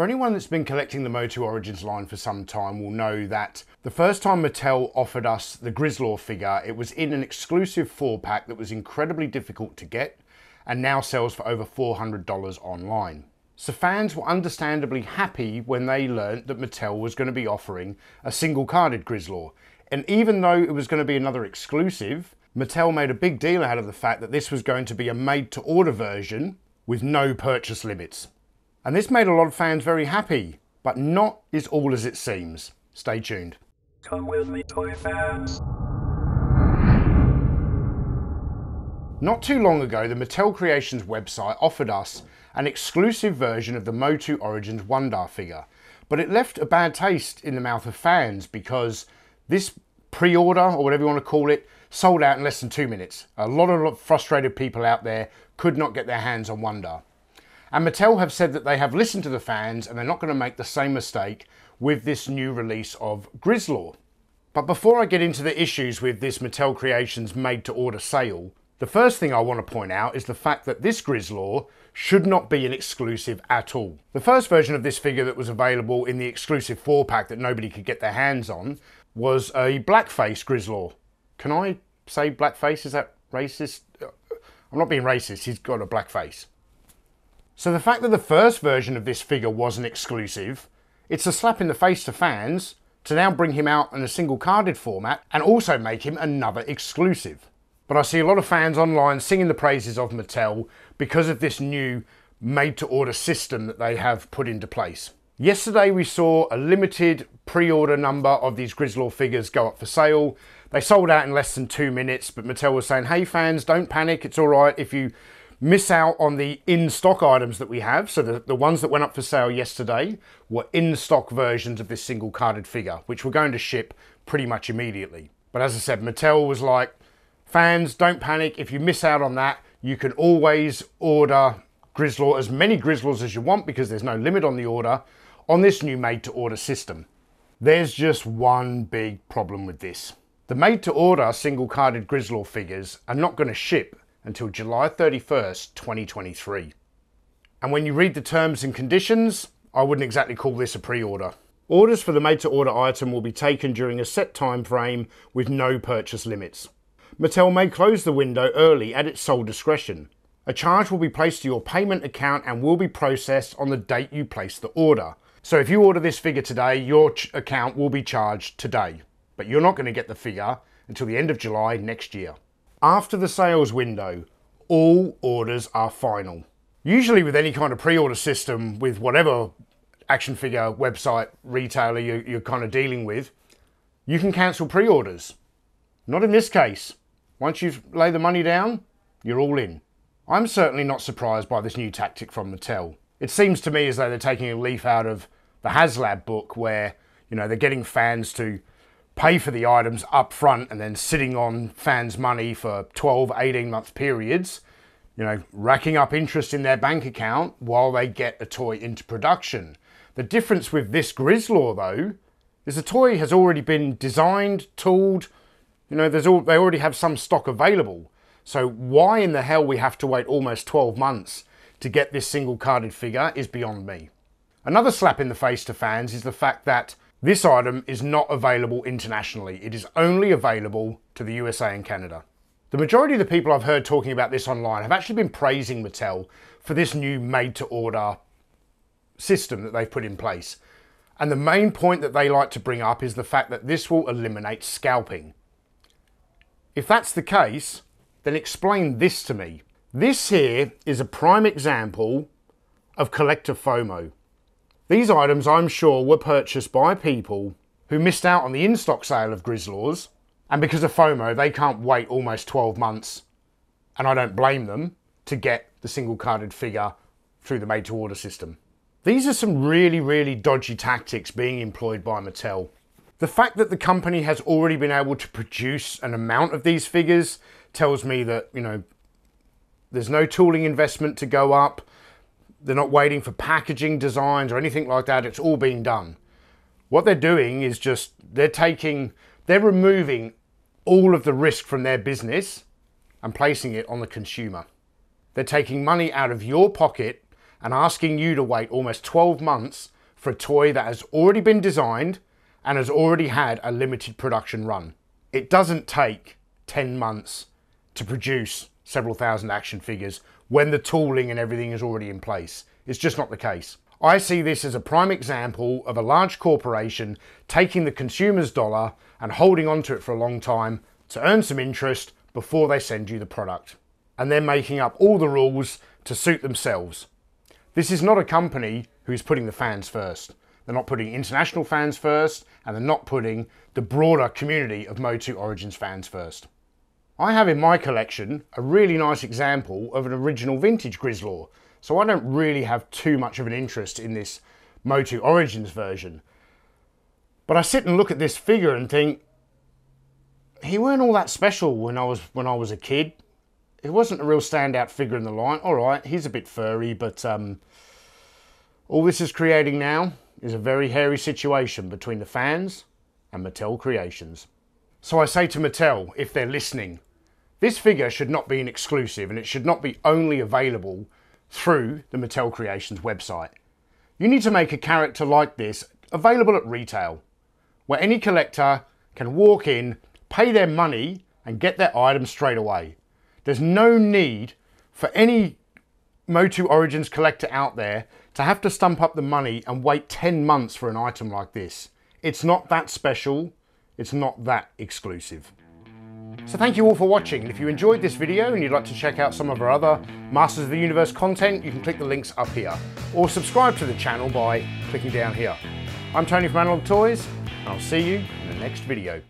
For anyone that's been collecting the Moto Origins line for some time will know that the first time Mattel offered us the Grislaw figure, it was in an exclusive four pack that was incredibly difficult to get and now sells for over $400 online. So fans were understandably happy when they learnt that Mattel was going to be offering a single carded Grislaw. And even though it was going to be another exclusive, Mattel made a big deal out of the fact that this was going to be a made to order version with no purchase limits. And this made a lot of fans very happy, but not as all as it seems. Stay tuned. Come with me, toy fans. Not too long ago, the Mattel Creations website offered us an exclusive version of the Motu Origins Wonder figure, but it left a bad taste in the mouth of fans because this pre-order, or whatever you want to call it, sold out in less than two minutes. A lot of frustrated people out there could not get their hands on Wonder. And Mattel have said that they have listened to the fans and they're not going to make the same mistake with this new release of Grislaw. But before I get into the issues with this Mattel Creations made to order sale, the first thing I want to point out is the fact that this Grislaw should not be an exclusive at all. The first version of this figure that was available in the exclusive 4 pack that nobody could get their hands on was a blackface Grislaw. Can I say blackface? Is that racist? I'm not being racist, he's got a black face. So the fact that the first version of this figure wasn't exclusive, it's a slap in the face to fans to now bring him out in a single carded format and also make him another exclusive. But I see a lot of fans online singing the praises of Mattel because of this new made to order system that they have put into place. Yesterday we saw a limited pre-order number of these Grizzlaw figures go up for sale. They sold out in less than two minutes, but Mattel was saying, hey fans, don't panic, it's all right if you miss out on the in-stock items that we have. So the, the ones that went up for sale yesterday were in-stock versions of this single carded figure, which we're going to ship pretty much immediately. But as I said, Mattel was like, fans, don't panic. If you miss out on that, you can always order Grizzlaw, as many Grizzlaws as you want because there's no limit on the order, on this new made-to-order system. There's just one big problem with this. The made-to-order single-carded Grizzlaw figures are not going to ship until July 31st, 2023. And when you read the terms and conditions, I wouldn't exactly call this a pre-order. Orders for the made-to-order item will be taken during a set time frame with no purchase limits. Mattel may close the window early at its sole discretion. A charge will be placed to your payment account and will be processed on the date you place the order. So if you order this figure today, your account will be charged today. But you're not going to get the figure until the end of July next year. After the sales window, all orders are final. Usually with any kind of pre-order system with whatever action figure, website, retailer you, you're kind of dealing with, you can cancel pre-orders. Not in this case. Once you've laid the money down, you're all in. I'm certainly not surprised by this new tactic from Mattel. It seems to me as though they're taking a leaf out of the HasLab book where, you know, they're getting fans to pay for the items up front and then sitting on fans' money for 12, 18 month periods, you know, racking up interest in their bank account while they get a toy into production. The difference with this Grislaw though, is the toy has already been designed, tooled, you know, there's all, they already have some stock available. So why in the hell we have to wait almost 12 months to get this single carded figure is beyond me. Another slap in the face to fans is the fact that this item is not available internationally. It is only available to the USA and Canada. The majority of the people I've heard talking about this online have actually been praising Mattel for this new made to order system that they've put in place. And the main point that they like to bring up is the fact that this will eliminate scalping. If that's the case, then explain this to me. This here is a prime example of collector FOMO. These items, I'm sure, were purchased by people who missed out on the in-stock sale of Grizzlaws, and because of FOMO, they can't wait almost 12 months, and I don't blame them, to get the single-carded figure through the made-to-order system. These are some really, really dodgy tactics being employed by Mattel. The fact that the company has already been able to produce an amount of these figures tells me that, you know, there's no tooling investment to go up, they're not waiting for packaging designs or anything like that. It's all been done. What they're doing is just, they're taking, they're removing all of the risk from their business and placing it on the consumer. They're taking money out of your pocket and asking you to wait almost 12 months for a toy that has already been designed and has already had a limited production run. It doesn't take 10 months to produce several thousand action figures when the tooling and everything is already in place. It's just not the case. I see this as a prime example of a large corporation taking the consumer's dollar and holding onto it for a long time to earn some interest before they send you the product. And they're making up all the rules to suit themselves. This is not a company who's putting the fans first. They're not putting international fans first, and they're not putting the broader community of Moto Origins fans first. I have in my collection a really nice example of an original vintage Grislaw, so I don't really have too much of an interest in this Motu Origins version. But I sit and look at this figure and think, he weren't all that special when I was when I was a kid. He wasn't a real standout figure in the line. All right, he's a bit furry, but um, all this is creating now is a very hairy situation between the fans and Mattel Creations. So I say to Mattel, if they're listening, this figure should not be an exclusive and it should not be only available through the Mattel Creations website. You need to make a character like this available at retail, where any collector can walk in, pay their money, and get their item straight away. There's no need for any Motu Origins collector out there to have to stump up the money and wait 10 months for an item like this. It's not that special, it's not that exclusive. So thank you all for watching. if you enjoyed this video and you'd like to check out some of our other Masters of the Universe content, you can click the links up here or subscribe to the channel by clicking down here. I'm Tony from Analog Toys and I'll see you in the next video.